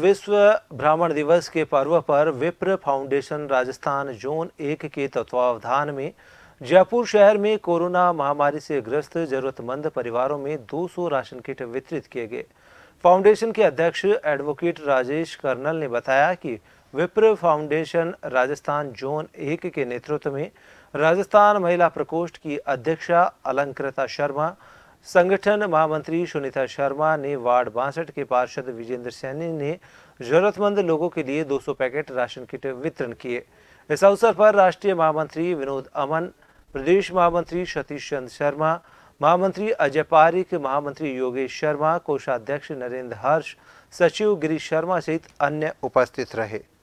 विश्व ब्राह्मण दिवस के पर्व पर विप्र फाउंडेशन राजस्थान जोन एक के तत्वावधान में जयपुर शहर में कोरोना महामारी से ग्रस्त जरूरतमंद परिवारों में 200 राशन किट वितरित किए गए फाउंडेशन के अध्यक्ष एडवोकेट राजेश कर्नल ने बताया कि विप्र फाउंडेशन राजस्थान जोन एक के नेतृत्व में राजस्थान महिला प्रकोष्ठ की अध्यक्षा अलंकृता शर्मा संगठन महामंत्री सुनीता शर्मा ने वार्ड बासठ के पार्षद विजेंद्र सैनी ने जरूरतमंद लोगों के लिए 200 पैकेट राशन किट वितरण किए इस अवसर पर राष्ट्रीय महामंत्री विनोद अमन प्रदेश महामंत्री सतीश चंद्र शर्मा महामंत्री अजय पारिक महामंत्री योगेश शर्मा कोषाध्यक्ष नरेंद्र हर्ष सचिव गिरीश शर्मा सहित अन्य उपस्थित रहे